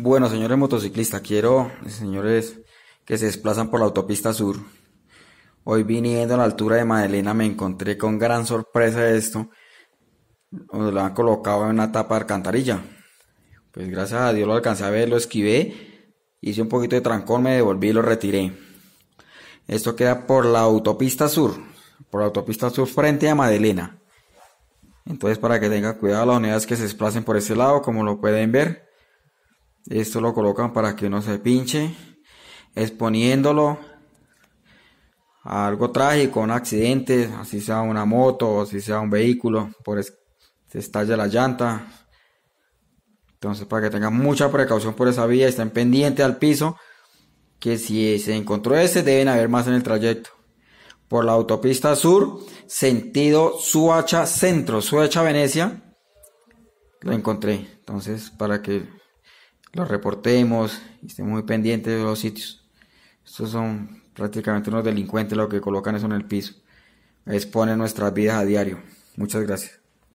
Bueno, señores motociclistas, quiero, señores que se desplazan por la autopista sur, hoy viniendo a la altura de Madelena me encontré con gran sorpresa esto, donde lo han colocado en una tapa de alcantarilla. Pues gracias a Dios lo alcancé a ver, lo esquivé, hice un poquito de trancón, me devolví y lo retiré. Esto queda por la autopista sur, por la autopista sur frente a Madelena. Entonces para que tengan cuidado las unidades que se desplacen por ese lado, como lo pueden ver. Esto lo colocan para que no se pinche, exponiéndolo a algo trágico, un accidente, así sea una moto, o así sea un vehículo, por se estalla la llanta. Entonces, para que tengan mucha precaución por esa vía, estén pendientes al piso, que si se encontró ese, deben haber más en el trayecto. Por la autopista sur, sentido Suacha Centro, Suacha Venecia, lo encontré. Entonces, para que lo reportemos y estemos muy pendientes de los sitios. Estos son prácticamente unos delincuentes Lo que colocan eso en el piso. Exponen nuestras vidas a diario. Muchas gracias.